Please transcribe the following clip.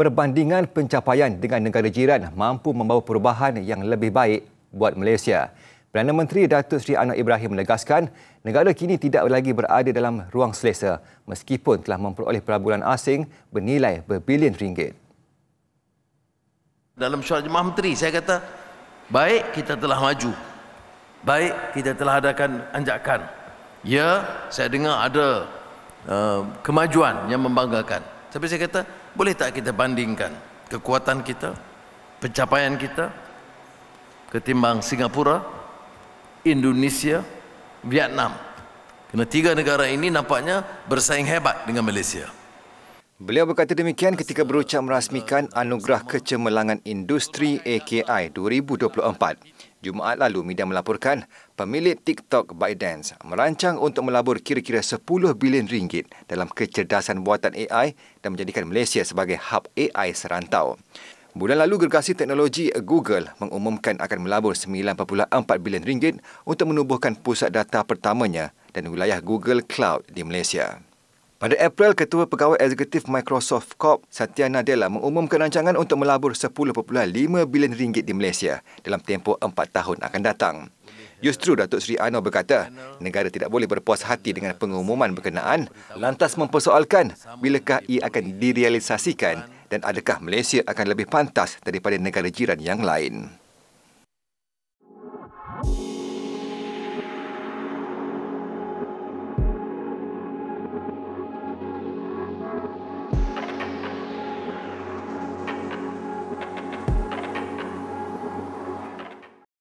perbandingan pencapaian dengan negara jiran mampu membawa perubahan yang lebih baik buat Malaysia. Perdana Menteri Datuk Seri Anwar Ibrahim menegaskan negara kini tidak lagi berada dalam ruang selesa meskipun telah memperoleh pelaburan asing bernilai berbilion ringgit. Dalam syarat jemaah menteri saya kata baik kita telah maju. Baik kita telah adakan anjakan. Ya, saya dengar ada uh, kemajuan yang membanggakan. Tapi saya kata, boleh tak kita bandingkan kekuatan kita, pencapaian kita ketimbang Singapura, Indonesia, Vietnam. Kena tiga negara ini nampaknya bersaing hebat dengan Malaysia. Beliau berkata demikian ketika berucap merasmikan Anugerah Kecemerlangan Industri AKI 2024. Jumaat lalu media melaporkan pemilik TikTok ByteDance merancang untuk melabur kira-kira 10 bilion ringgit dalam kecerdasan buatan AI dan menjadikan Malaysia sebagai hub AI serantau. Bulan lalu gergasi teknologi Google mengumumkan akan melabur 9.4 bilion ringgit untuk menubuhkan pusat data pertamanya dan wilayah Google Cloud di Malaysia. Pada April, Ketua Pegawai Eksekutif Microsoft Corp, Satya Nadella mengumumkan rancangan untuk melabur 10.5 bilion ringgit di Malaysia dalam tempoh 4 tahun akan datang. Justru Datuk Seri Ano berkata, negara tidak boleh berpuas hati dengan pengumuman berkenaan, lantas mempersoalkan bilakah ia akan direalisasikan dan adakah Malaysia akan lebih pantas daripada negara jiran yang lain.